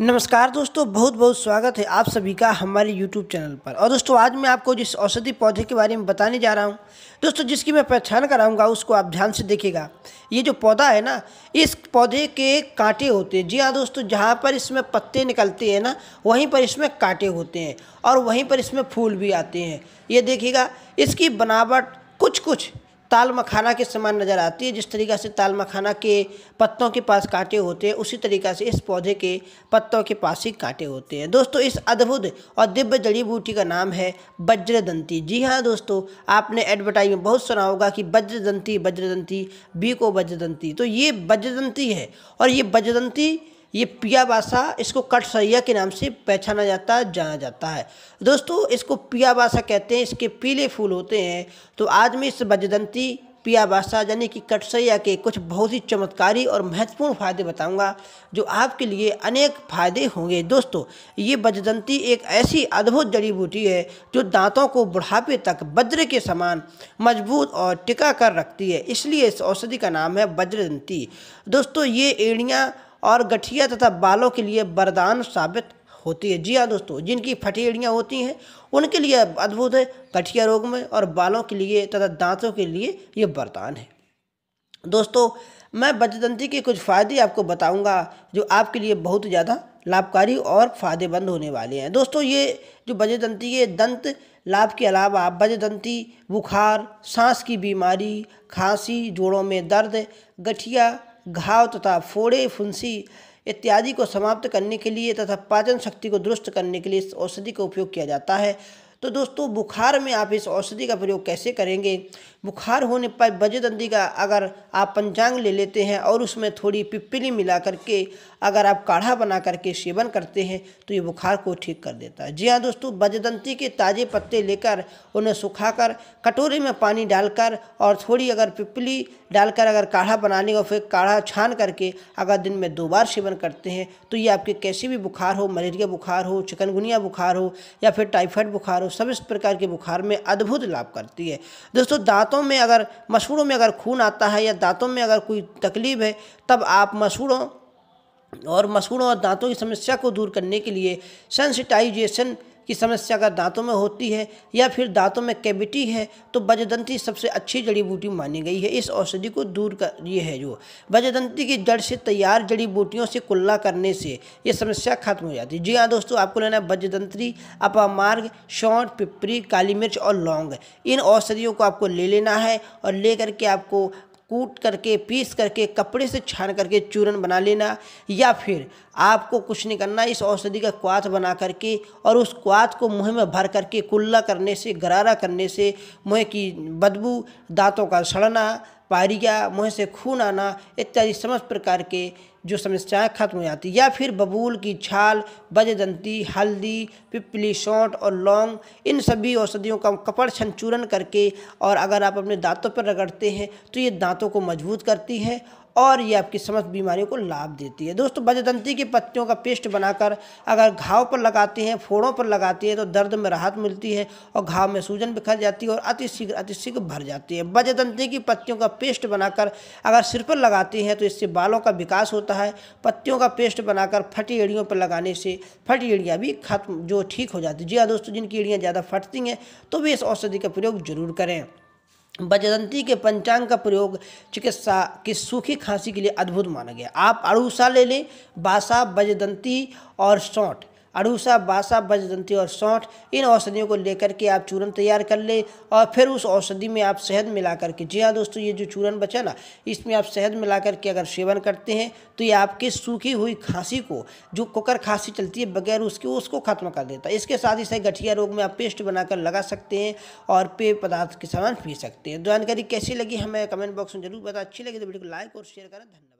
नमस्कार दोस्तों बहुत बहुत स्वागत है आप सभी का हमारे YouTube चैनल पर और दोस्तों आज मैं आपको जिस औषधि पौधे के बारे में बताने जा रहा हूँ दोस्तों जिसकी मैं पहचान कराऊंगा उसको आप ध्यान से देखिएगा ये जो पौधा है ना इस पौधे के कांटे होते हैं जी हाँ दोस्तों जहाँ पर इसमें पत्ते निकलते हैं ना वहीं पर इसमें कांटे होते हैं और वहीं पर इसमें फूल भी आते हैं ये देखिएगा इसकी बनावट कुछ कुछ ताल मखाना के समान नज़र आती है जिस तरीक़ा से ताल मखाना के पत्तों के पास कांटे होते हैं उसी तरीक़ा से इस पौधे के पत्तों के पास ही कांटे होते हैं दोस्तों इस अद्भुत और दिव्य जड़ी बूटी का नाम है वज्रदंती जी हाँ दोस्तों आपने एडवर्टाइज में बहुत सुना होगा कि वज्रदंती वज्रदंती बी को वज्रदंती तो ये वज्रदंती है और ये वज्रदंती ये पिया बासा इसको कट सैया के नाम से पहचाना जाता जाना जाता है दोस्तों इसको पिया बासा कहते हैं इसके पीले फूल होते हैं तो आज मैं इस बजदंती पिया बासा यानी कि कटसैया के कुछ बहुत ही चमत्कारी और महत्वपूर्ण फ़ायदे बताऊंगा जो आपके लिए अनेक फ़ायदे होंगे दोस्तों ये बजदंती एक ऐसी अद्भुत जड़ी बूटी है जो दांतों को बुढ़ापे तक वज्र के समान मजबूत और टिका कर रखती है इसलिए इस औषधि का नाम है बज्रदंती दोस्तों ये एड़ियाँ और गठिया तथा बालों के लिए वरदान साबित होती है जी हाँ दोस्तों जिनकी फटेड़ियाँ होती हैं उनके लिए अद्भुत है गठिया रोग में और बालों के लिए तथा दांतों के लिए ये वरदान है दोस्तों मैं बजदंती के कुछ फ़ायदे आपको बताऊंगा जो आपके लिए बहुत ज़्यादा लाभकारी और फायदेमंद होने वाले हैं दोस्तों ये जो बजदंती ये दंत लाभ के अलावा बजदंती बुखार सांस की बीमारी खांसी जोड़ों में दर्द गठिया घाव तथा फोड़े फुंसी इत्यादि को समाप्त करने के लिए तथा पाचन शक्ति को दुरुस्त करने के लिए इस औषधि का उपयोग किया जाता है तो दोस्तों बुखार में आप इस औषधि का प्रयोग कैसे करेंगे बुखार होने पर बजदंदी का अगर आप पंचांग ले लेते हैं और उसमें थोड़ी पिपली मिला करके अगर आप काढ़ा बना करके सेवन करते हैं तो ये बुखार को ठीक कर देता है जी हाँ दोस्तों बजदंती के ताज़े पत्ते लेकर उन्हें सुखाकर कटोरे में पानी डालकर और थोड़ी अगर पिपली डालकर अगर काढ़ा बनाने और फिर काढ़ा छान करके अगर दिन में दो बार सेवन करते हैं तो ये आपके कैसे भी बुखार हो मलेरिया बुखार हो चिकनगुनिया बुखार हो या फिर टाइफाइड बुखार हो सब इस प्रकार के बुखार में अद्भुत लाभ करती है दोस्तों दांतों में अगर मसूड़ों में अगर खून आता है या दांतों में अगर कोई तकलीफ है तब आप मसूड़ों और मसूड़ों और दांतों की समस्या को दूर करने के लिए सेंसिटाइजेशन की समस्या अगर दांतों में होती है या फिर दांतों में कैविटी है तो बजदंती सबसे अच्छी जड़ी बूटी मानी गई है इस औषधि को दूर कर ये है जो बजदंती की जड़ से तैयार जड़ी बूटियों से कुल्ला करने से ये समस्या खत्म हो जाती है जी हाँ दोस्तों आपको लेना है बजदंत्री अपामार्ग शौट पिपरी काली मिर्च और लौंग इन औषधियों को आपको ले लेना है और ले करके आपको कूट करके पीस करके कपड़े से छान करके चूरन बना लेना या फिर आपको कुछ नहीं करना इस औषधि का क्वाथ बना करके और उस क्वाथ को मुँह में भर करके कुल्ला करने से गरारा करने से मुँह की बदबू दांतों का सड़ना पारिया मुँह से खून आना इत्यादि समस्त प्रकार के जो समस्याएं खत्म हो जाती या फिर बबूल की छाल बजदंती हल्दी पिपली सौंठ और लौंग इन सभी औषधियों का कपड़ छनचूरन करके और अगर आप अपने दांतों पर रगड़ते हैं तो ये दांतों को मजबूत करती है और ये आपकी समस्त बीमारियों को लाभ देती है दोस्तों बजदंती की पत्तियों का पेस्ट बनाकर अगर घाव पर लगाते हैं फोड़ों पर लगाते हैं तो दर्द में राहत मिलती है और घाव में सूजन बिखर जाती है और अतिशीघ्र अतिशीघ्र भर जाती है बजदंती की पत्तियों का पेस्ट बनाकर अगर सिर पर लगाते हैं तो इससे बालों का विकास होता है पत्तियों का पेस्ट बनाकर फटी एड़ियों पर लगाने से फटी एड़ियाँ भी खत्म जो ठीक हो जाती है जी हाँ दोस्तों जिनकी एड़ियाँ ज़्यादा फटती हैं तो वे इस औषधि का प्रयोग जरूर करें बजदंती के पंचांग का प्रयोग चिकित्सा की सूखी खांसी के लिए अद्भुत माना गया आप अड़ूसा ले लें बासा बजदंती और सौंठ अड़ूसा बासा बजदंती और सौंठ इन औषधियों को लेकर के आप चूरन तैयार कर लें और फिर उस औषधि में आप शहद मिला करके जी हाँ दोस्तों ये जो चूरन बचा ना इसमें आप शहद मिला करके अगर सेवन करते हैं तो ये आपकी सूखी हुई खांसी को जो कुकर खांसी चलती है बगैर उसके उसको ख़त्म कर देता है इसके साथ ही सही गठिया रोग में आप पेस्ट बनाकर लगा सकते हैं और पेय पदार्थ के सामान पी सकते हैं तो जानकारी कैसी लगी हमें कमेंट बॉक्स में जरूर बता अच्छी लगी तो वीडियो को लाइक और शेयर करें धन्यवाद